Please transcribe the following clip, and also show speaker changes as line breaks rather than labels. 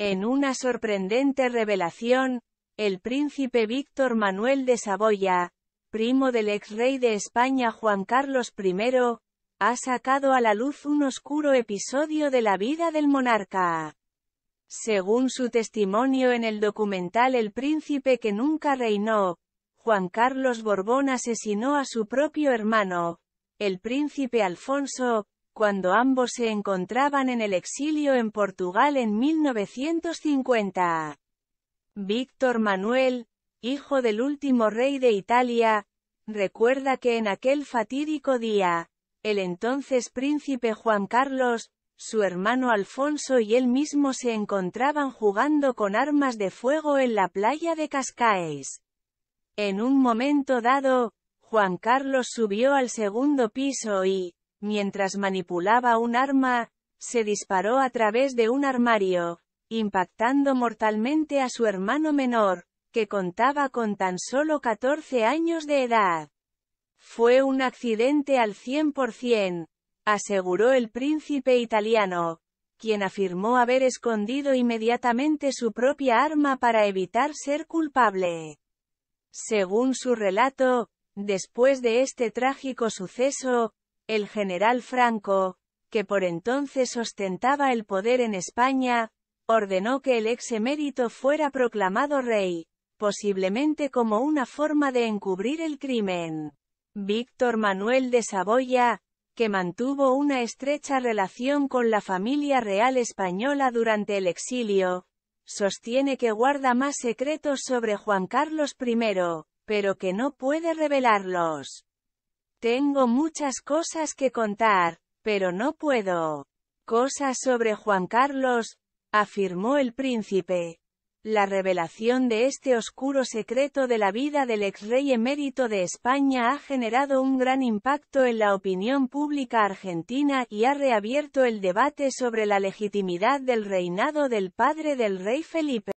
En una sorprendente revelación, el príncipe Víctor Manuel de Saboya, primo del ex rey de España Juan Carlos I, ha sacado a la luz un oscuro episodio de la vida del monarca. Según su testimonio en el documental El príncipe que nunca reinó, Juan Carlos Borbón asesinó a su propio hermano, el príncipe Alfonso, cuando ambos se encontraban en el exilio en Portugal en 1950. Víctor Manuel, hijo del último rey de Italia, recuerda que en aquel fatídico día, el entonces príncipe Juan Carlos, su hermano Alfonso y él mismo se encontraban jugando con armas de fuego en la playa de Cascais. En un momento dado, Juan Carlos subió al segundo piso y, Mientras manipulaba un arma, se disparó a través de un armario, impactando mortalmente a su hermano menor, que contaba con tan solo 14 años de edad. Fue un accidente al 100%, aseguró el príncipe italiano, quien afirmó haber escondido inmediatamente su propia arma para evitar ser culpable. Según su relato, después de este trágico suceso, el general Franco, que por entonces ostentaba el poder en España, ordenó que el exemérito fuera proclamado rey, posiblemente como una forma de encubrir el crimen. Víctor Manuel de Saboya, que mantuvo una estrecha relación con la familia real española durante el exilio, sostiene que guarda más secretos sobre Juan Carlos I, pero que no puede revelarlos. Tengo muchas cosas que contar, pero no puedo. Cosas sobre Juan Carlos, afirmó el príncipe. La revelación de este oscuro secreto de la vida del ex rey emérito de España ha generado un gran impacto en la opinión pública argentina y ha reabierto el debate sobre la legitimidad del reinado del padre del rey Felipe.